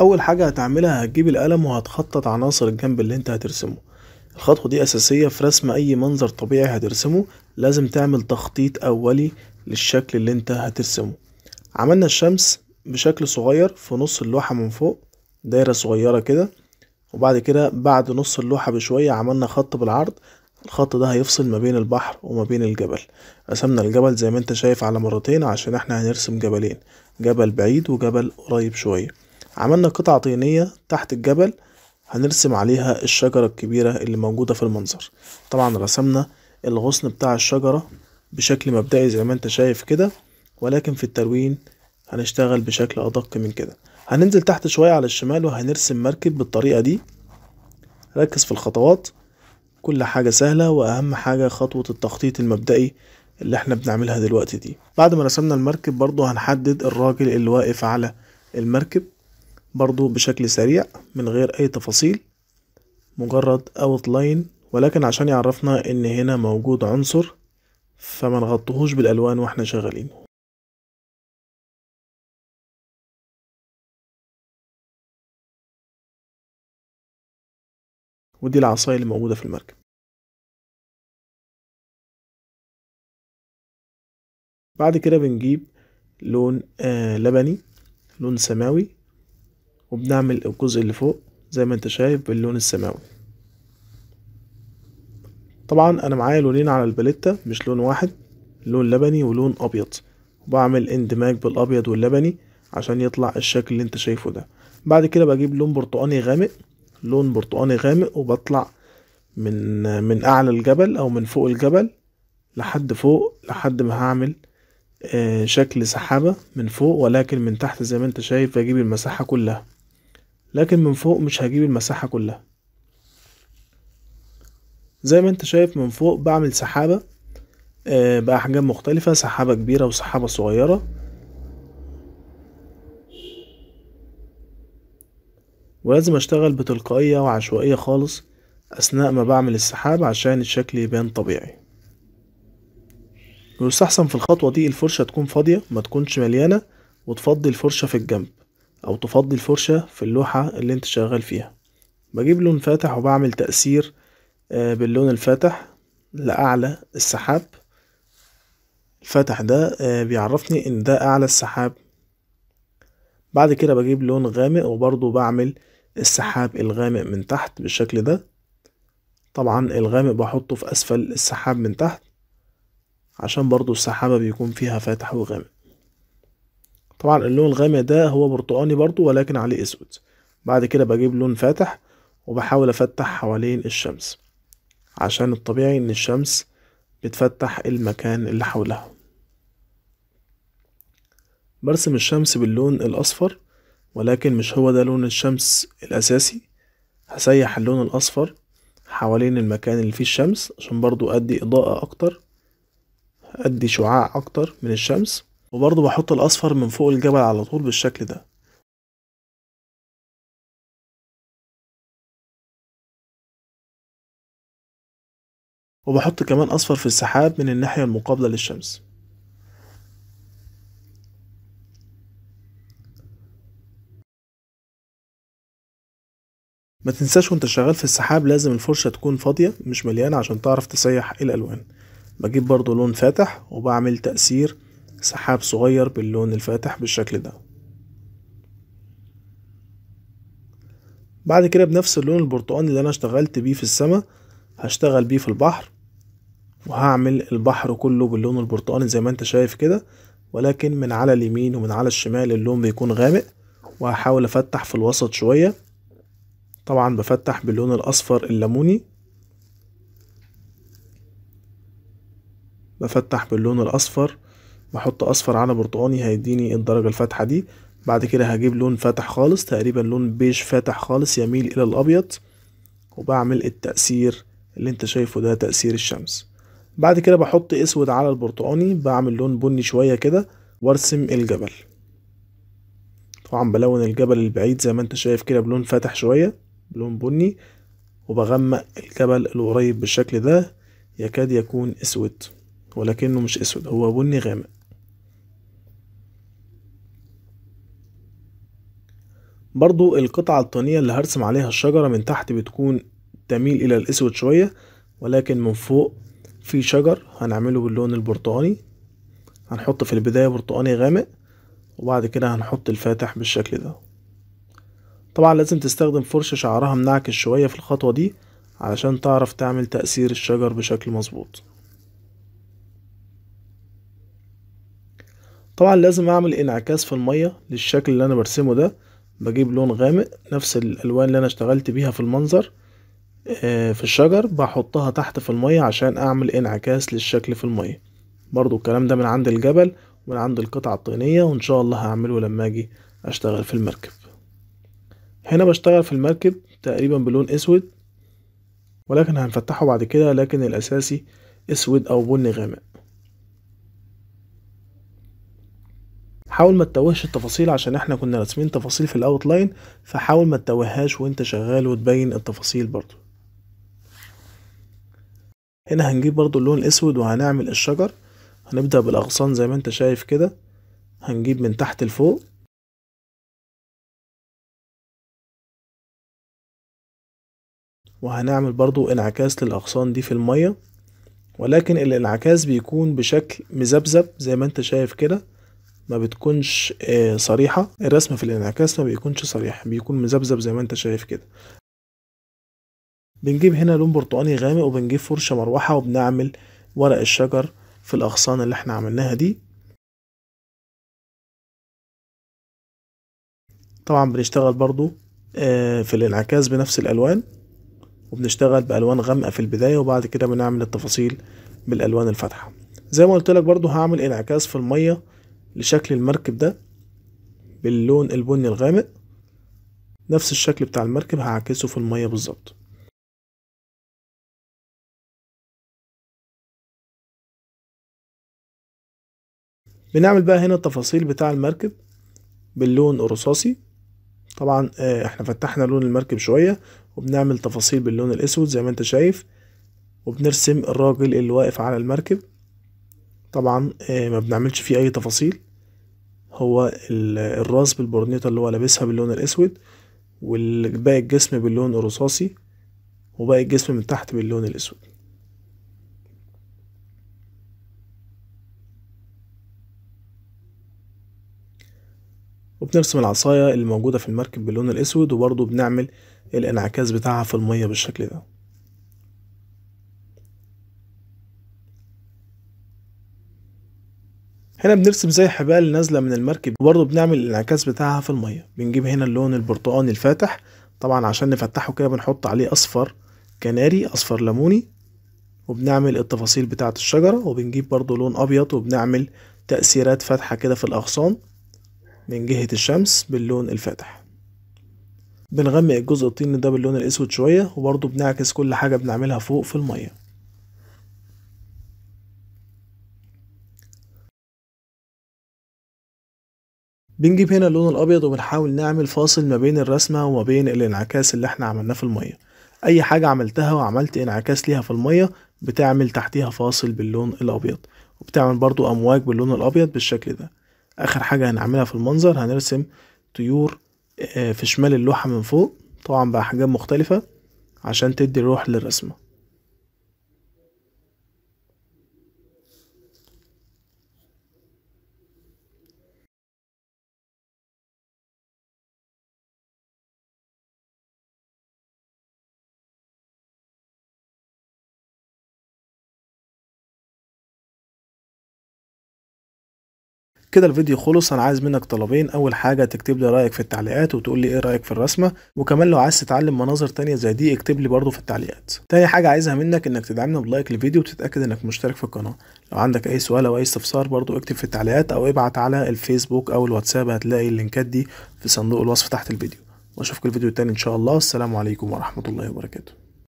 اول حاجة هتعملها هتجيب القلم وهتخطط عناصر الجنب اللي انت هترسمه الخطوة دي اساسية في رسم اي منظر طبيعي هترسمه لازم تعمل تخطيط اولي للشكل اللي انت هترسمه عملنا الشمس بشكل صغير في نص اللوحة من فوق دايرة صغيرة كده وبعد كده بعد نص اللوحة بشوية عملنا خط بالعرض الخط ده هيفصل ما بين البحر وما بين الجبل رسمنا الجبل زي ما انت شايف على مرتين عشان احنا هنرسم جبلين جبل بعيد وجبل قريب شوية عملنا قطعة طينية تحت الجبل هنرسم عليها الشجرة الكبيرة اللي موجودة في المنظر طبعا رسمنا الغصن بتاع الشجرة بشكل مبدئي زي ما انت شايف كده ولكن في التلوين هنشتغل بشكل أدق من كده هننزل تحت شوية على الشمال وهنرسم مركب بالطريقة دي ركز في الخطوات كل حاجة سهلة وأهم حاجة خطوة التخطيط المبدئي اللي احنا بنعملها دلوقتي دي بعد ما رسمنا المركب برضو هنحدد الراجل اللي واقف على المركب برضو بشكل سريع من غير أي تفاصيل مجرد اوتلاين ولكن عشان يعرفنا ان هنا موجود عنصر فما نغطهوش بالالوان واحنا شغالين ودي العصاية اللي موجودة في المركب بعد كده بنجيب لون آه لبني لون سماوي وبنعمل الجزء اللي فوق زي ما انت شايف باللون السماوي طبعا انا معايا لونين على الباليتا مش لون واحد لون لبني ولون ابيض وبعمل اندماج بالابيض واللبني عشان يطلع الشكل اللي انت شايفه ده بعد كده بجيب لون برتقاني غامق لون برتقاني غامق وبطلع من من اعلى الجبل او من فوق الجبل لحد فوق لحد ما هعمل آه، شكل سحابة من فوق ولكن من تحت زي ما انت شايف بجيب المساحة كلها لكن من فوق مش هجيب المساحة كلها زي ما انت شايف من فوق بعمل سحابة آه، بأحجام مختلفة سحابة كبيرة وسحابة صغيرة ولازم اشتغل بتلقائية وعشوائية خالص أثناء ما بعمل السحاب عشان الشكل يبان طبيعي ويستحسن في الخطوة دي الفرشة تكون فاضية ما تكونش مليانة وتفضي الفرشة في الجنب او تفضي الفرشة في اللوحة اللي انت شغال فيها بجيب لون فاتح وبعمل تأثير آه، باللون الفاتح لأعلى السحاب الفاتح ده آه، بيعرفني ان ده اعلى السحاب بعد كده بجيب لون غامق وبرضو بعمل السحاب الغامق من تحت بالشكل ده طبعا الغامق بحطه في اسفل السحاب من تحت عشان برضو السحابة بيكون فيها فاتح وغامق طبعا اللون الغامق ده هو برتقاني برضو ولكن عليه اسود بعد كده بجيب لون فاتح وبحاول افتح حوالين الشمس عشان الطبيعي ان الشمس بتفتح المكان اللي حولها برسم الشمس باللون الاصفر ولكن مش هو ده لون الشمس الاساسي هسيح اللون الاصفر حوالين المكان اللي فيه الشمس عشان برضو ادي اضاءة اكتر ادي شعاع اكتر من الشمس وبرضه بحط الأصفر من فوق الجبل على طول بالشكل ده وبحط كمان أصفر في السحاب من الناحية المقابلة للشمس ما تنساش وانت شغال في السحاب لازم الفرشة تكون فاضية مش مليانة عشان تعرف تسيح إيه الألوان بجيب برضو لون فاتح وبعمل تأثير سحاب صغير باللون الفاتح بالشكل ده بعد كده بنفس اللون البرتقاني اللي انا اشتغلت بيه في السماء هشتغل بيه في البحر وهعمل البحر كله باللون البرتقاني زي ما انت شايف كده ولكن من على اليمين ومن على الشمال اللون بيكون غامق وهحاول افتح في الوسط شوية طبعا بفتح باللون الاصفر الليموني بفتح باللون الاصفر بحط اصفر على برتقاني هيديني الدرجة الفاتحة دي بعد كده هجيب لون فاتح خالص تقريبا لون بيج فاتح خالص يميل الى الابيض وبعمل التأثير اللي انت شايفه ده تأثير الشمس بعد كده بحط اسود على البرتقاني بعمل لون بني شوية كده وارسم الجبل طبعا بلون الجبل البعيد زي ما انت شايف كده بلون فاتح شوية بلون بني وبغمق الجبل القريب بالشكل ده يكاد يكون اسود ولكنه مش اسود هو بني غامق برضو القطعة الطينية اللي هرسم عليها الشجرة من تحت بتكون تميل الى الاسود شوية ولكن من فوق في شجر هنعمله باللون البرتقاني هنحط في البداية برتقاني غامق وبعد كده هنحط الفاتح بالشكل ده طبعا لازم تستخدم فرشة شعرها منعكس شوية في الخطوة دي علشان تعرف تعمل تأثير الشجر بشكل مظبوط طبعا لازم اعمل انعكاس في المية للشكل اللي انا برسمه ده بجيب لون غامق نفس الالوان اللي انا اشتغلت بيها في المنظر آه، في الشجر بحطها تحت في المية عشان اعمل انعكاس للشكل في المية برضو الكلام ده من عند الجبل ومن عند القطعة الطينية وان شاء الله هعمله لما اجي اشتغل في المركب هنا بشتغل في المركب تقريبا بلون اسود ولكن هنفتحه بعد كده لكن الاساسي اسود او بني غامق حاول ما تتوهش التفاصيل عشان احنا كنا راسمين تفاصيل في الاوت لاين فحاول ما تتوهاش وانت شغال وتبين التفاصيل برضو هنا هنجيب برضو اللون الاسود وهنعمل الشجر هنبدأ بالاغصان زي ما انت شايف كده هنجيب من تحت لفوق وهنعمل برضو انعكاس للاغصان دي في المية ولكن الانعكاس بيكون بشكل مذبذب زي ما انت شايف كده ما بتكونش آه، صريحة الرسم في الانعكاس ما بيكونش صريح بيكون مذبذب زي ما انت شايف كده بنجيب هنا لون برتقاني غامق وبنجيب فرشة مروحة وبنعمل ورق الشجر في الأغصان اللي احنا عملناها دي طبعا بنشتغل برضو آه، في الانعكاس بنفس الألوان وبنشتغل بألوان غامقة في البداية وبعد كده بنعمل التفاصيل بالألوان الفاتحة زي ما قلت لك برضو هعمل انعكاس في المية لشكل المركب ده باللون البني الغامق نفس الشكل بتاع المركب هعكسه في المية بالظبط بنعمل بقى هنا التفاصيل بتاع المركب باللون الرصاصي طبعا آه، احنا فتحنا لون المركب شوية وبنعمل تفاصيل باللون الاسود زي ما انت شايف وبنرسم الراجل اللي واقف على المركب طبعا آه، ما بنعملش فيه اي تفاصيل هو الراس بالبرنيطة اللي هو لابسها باللون الأسود وباقي الجسم باللون الرصاصي وباقي الجسم من تحت باللون الأسود وبنرسم العصاية اللي موجودة في المركب باللون الأسود وبرضه بنعمل الانعكاس بتاعها في المية بالشكل ده هنا بنرسم زي حبال نازله من المركب وبرضه بنعمل الانعكاس بتاعها في الميه بنجيب هنا اللون البرتقاني الفاتح طبعا عشان نفتحه كده بنحط عليه اصفر كناري اصفر ليموني وبنعمل التفاصيل بتاعه الشجره وبنجيب برضه لون ابيض وبنعمل تاثيرات فاتحه كده في الاغصان من جهه الشمس باللون الفاتح بنغمق الجزء الطيني ده باللون الاسود شويه وبرضه بنعكس كل حاجه بنعملها فوق في الميه بنجيب هنا اللون الابيض وبنحاول نعمل فاصل ما بين الرسمة وما بين الانعكاس اللي احنا عملناه في المية اي حاجة عملتها وعملت انعكاس ليها في المية بتعمل تحتيها فاصل باللون الابيض وبتعمل برضو امواج باللون الابيض بالشكل ده اخر حاجة هنعملها في المنظر هنرسم طيور آه، في شمال اللوحة من فوق طبعا بأحجام مختلفة عشان تدي روح للرسمة كده الفيديو خلص انا عايز منك طلبين اول حاجه تكتب لي رايك في التعليقات وتقول لي ايه رايك في الرسمه وكمان لو عايز تتعلم مناظر تانية زي دي اكتب لي برده في التعليقات تاني حاجه عايزها منك انك تدعمنا بلايك للفيديو وتتاكد انك مشترك في القناه لو عندك اي سؤال او اي استفسار برده اكتب في التعليقات او ابعت على الفيسبوك او الواتساب هتلاقي اللينكات دي في صندوق الوصف تحت الفيديو واشوفك الفيديو التاني ان شاء الله السلام عليكم ورحمه الله وبركاته